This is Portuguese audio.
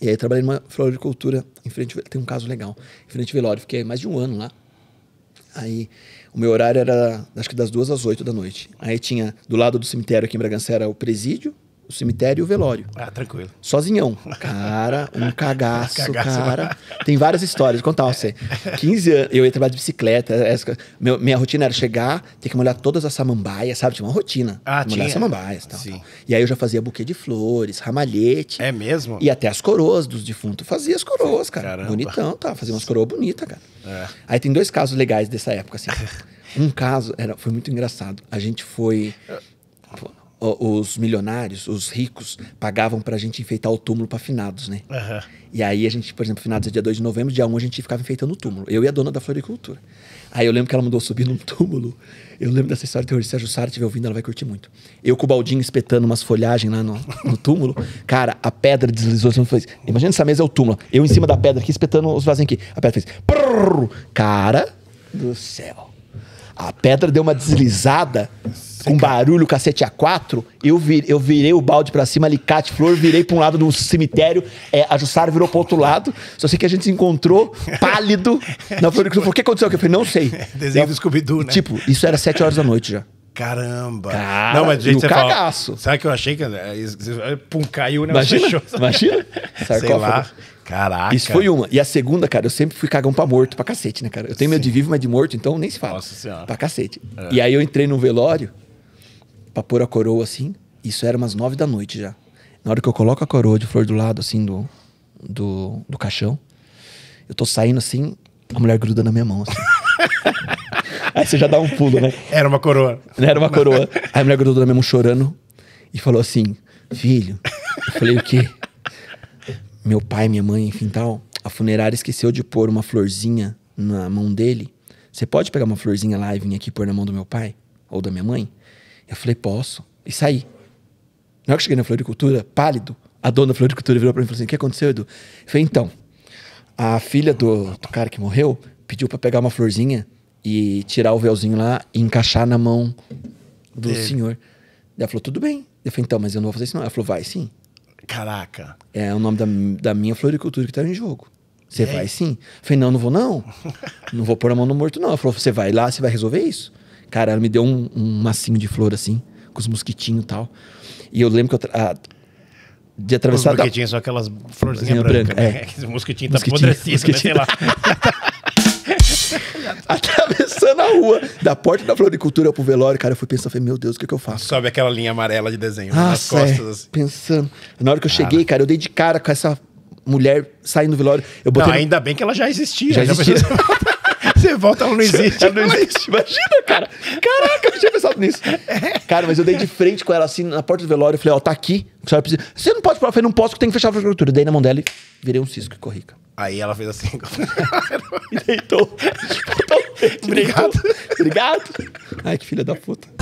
E aí trabalhei numa floricultura em frente. Tem um caso legal, em frente ao velório. Fiquei mais de um ano lá. Aí o meu horário era acho que das duas às oito da noite. Aí tinha do lado do cemitério aqui em Bragança era o presídio, o cemitério e o velório. Ah, tranquilo. Sozinhão. Cara, um cagaço, cagaço cara. Tem várias histórias. Vou contar você. 15 anos, eu ia trabalhar de bicicleta. Essa, meu, minha rotina era chegar, ter que molhar todas as samambaias, sabe? Tinha uma rotina. Ah, molhar tinha. samambaias tal, Sim. Tal. E aí eu já fazia buquê de flores, ramalhete. É mesmo? E até as coroas dos defuntos. Fazia as coroas, cara. Caramba. Bonitão, tá? Fazia umas coroas bonitas, cara. É. Aí tem dois casos legais dessa época, assim. um caso, era, foi muito engraçado. A gente foi os milionários, os ricos, pagavam pra gente enfeitar o túmulo pra finados, né? Uhum. E aí a gente, por exemplo, finados é dia 2 de novembro, dia 1 a gente ficava enfeitando o túmulo. Eu e a dona da floricultura. Aí eu lembro que ela mandou subir num túmulo. Eu lembro dessa história terrorista. Se a Jussara estiver ouvindo, ela vai curtir muito. Eu com o baldinho espetando umas folhagens lá no, no túmulo. Cara, a pedra deslizou. Assim, fez, Imagina essa mesa é o túmulo. Eu em cima da pedra aqui, espetando os vasinhos aqui. A pedra fez... Prrr, cara do céu. A pedra deu uma deslizada com barulho, cacete a quatro, eu, vir, eu virei o balde para cima, alicate, flor, virei para um lado do cemitério, é, a Jussara virou pro outro lado. Só sei que a gente se encontrou pálido na flor. Tipo, o que aconteceu? Eu falei, não sei. Desenho do Scooby-Doo, né? Tipo, isso era sete horas da noite já. Caramba! Cara, não, mas gente, você cagaço. Fala, sabe que eu achei que. Né, é, pum, caiu, né? Imagina, imagina? Sei lá. Caraca. Isso foi uma. E a segunda, cara, eu sempre fui cagão pra morto, pra cacete, né, cara? Eu tenho Sim. medo de vivo, mas de morto, então nem se fala. Nossa senhora. Pra cacete. É. E aí eu entrei num velório pra pôr a coroa assim. Isso era umas nove da noite já. Na hora que eu coloco a coroa de flor do lado, assim, do, do, do caixão, eu tô saindo assim, a mulher gruda na minha mão, assim. Aí você já dá um pulo, né? Era uma coroa. Era uma coroa. Aí a mulher grudou na minha mão chorando e falou assim: Filho, eu falei o quê? Meu pai, minha mãe, enfim tal. A funerária esqueceu de pôr uma florzinha na mão dele. Você pode pegar uma florzinha lá e vir aqui pôr na mão do meu pai? Ou da minha mãe? Eu falei, posso. E saí. Na hora é que cheguei na floricultura, pálido, a dona da floricultura virou para mim e falou assim: o que aconteceu, Edu? Eu falei, então, a filha do, do cara que morreu pediu para pegar uma florzinha e tirar o véuzinho lá e encaixar na mão do senhor. Ela falou, tudo bem. Eu falei, então, mas eu não vou fazer isso não. Ela falou, vai sim. Caraca. É o nome da, da minha floricultura que tá em jogo. Você é? vai sim? Eu falei, não, não vou não. não vou pôr a mão no morto não. Ela falou, você vai lá, você vai resolver isso? Cara, ela me deu um, um massinho de flor assim, com os mosquitinhos e tal. E eu lembro que eu. A, de atravessar. Os mosquitinhos da... são aquelas florzinhas brancas. Branca, né? É. Mosquitinho tá mosquitinho, apodrecido, mosquitinho. Né? sei lá. Atravessando a rua, da porta da floricultura pro velório, cara, eu fui pensando, falei, meu Deus, o que, é que eu faço? Sobe aquela linha amarela de desenho Nossa, né, ah, nas é costas. É. Assim. Pensando. Na hora que eu cheguei, cara, eu dei de cara com essa mulher saindo do velório. Eu botei Não, no... ainda bem que ela já existia. Já existia. Já Você volta, ela não existe. Ela não existe. Imagina, cara. Caraca, eu não tinha pensado nisso. É. Cara, mas eu dei de frente com ela assim na porta do velório. Eu falei, ó, oh, tá aqui. Você não pode falar, Eu falei, não posso, que tem que fechar a prefeitura. Dei na mão dela e virei um cisco e corri, Aí ela fez assim. e deitou. Obrigado. Obrigado. Ai, que filha da puta.